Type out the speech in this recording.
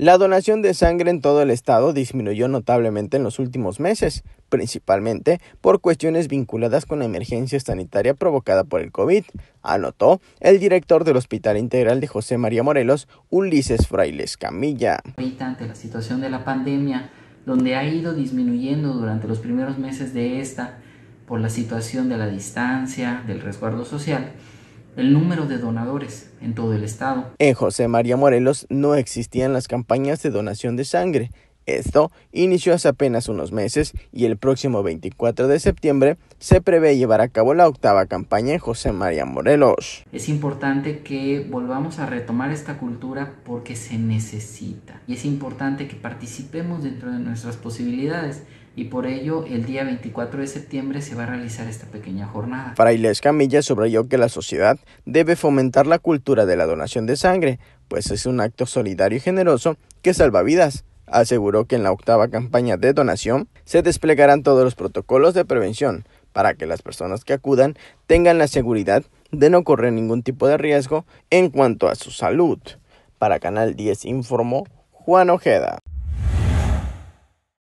La donación de sangre en todo el estado disminuyó notablemente en los últimos meses, principalmente por cuestiones vinculadas con la emergencia sanitaria provocada por el COVID, anotó el director del Hospital Integral de José María Morelos, Ulises Frailes Camilla. Ahorita ante la situación de la pandemia, donde ha ido disminuyendo durante los primeros meses de esta por la situación de la distancia, del resguardo social, el número de donadores en todo el estado. En José María Morelos no existían las campañas de donación de sangre. Esto inició hace apenas unos meses y el próximo 24 de septiembre se prevé llevar a cabo la octava campaña en José María Morelos. Es importante que volvamos a retomar esta cultura porque se necesita y es importante que participemos dentro de nuestras posibilidades y por ello el día 24 de septiembre se va a realizar esta pequeña jornada. Frailes Camilla subrayó que la sociedad debe fomentar la cultura de la donación de sangre, pues es un acto solidario y generoso que salva vidas. Aseguró que en la octava campaña de donación se desplegarán todos los protocolos de prevención para que las personas que acudan tengan la seguridad de no correr ningún tipo de riesgo en cuanto a su salud. Para Canal 10 informó Juan Ojeda.